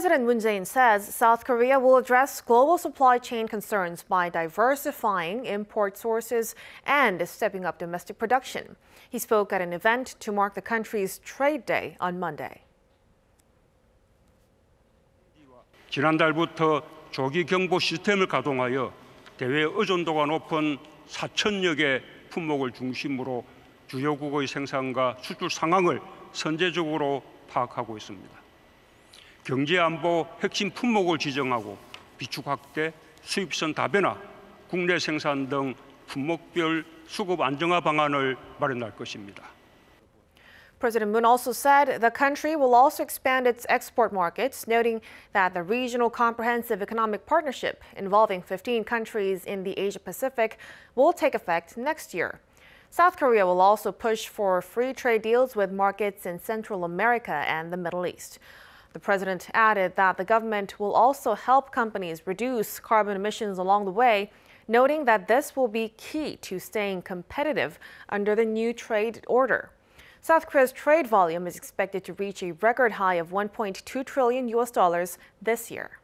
President Moon Jae-in says South Korea will address global supply chain concerns by diversifying import sources and stepping up domestic production. He spoke at an event to mark the country's trade day on Monday. 지난달부터 조기 경보 시스템을 가동하여 대외 의존도가 높은 4천여 개 품목을 중심으로 주요국의 생산과 수출 상황을 선제적으로 파악하고 있습니다. 경제안보 핵심 품목을 지정하고 비축 확대, 수입선 다변화, 국내 생산 등 품목별 수급 안정화 방안을 마련할 것입니다. President Moon also said the country will also expand its export markets, noting that the regional comprehensive economic partnership involving 15 countries in the Asia Pacific will take effect next year. South Korea will also push for free trade deals with markets in Central America and the Middle East. The president added that the government will also help companies reduce carbon emissions along the way, noting that this will be key to staying competitive under the new trade order. South Korea's trade volume is expected to reach a record high of 1.2 trillion US dollars this year.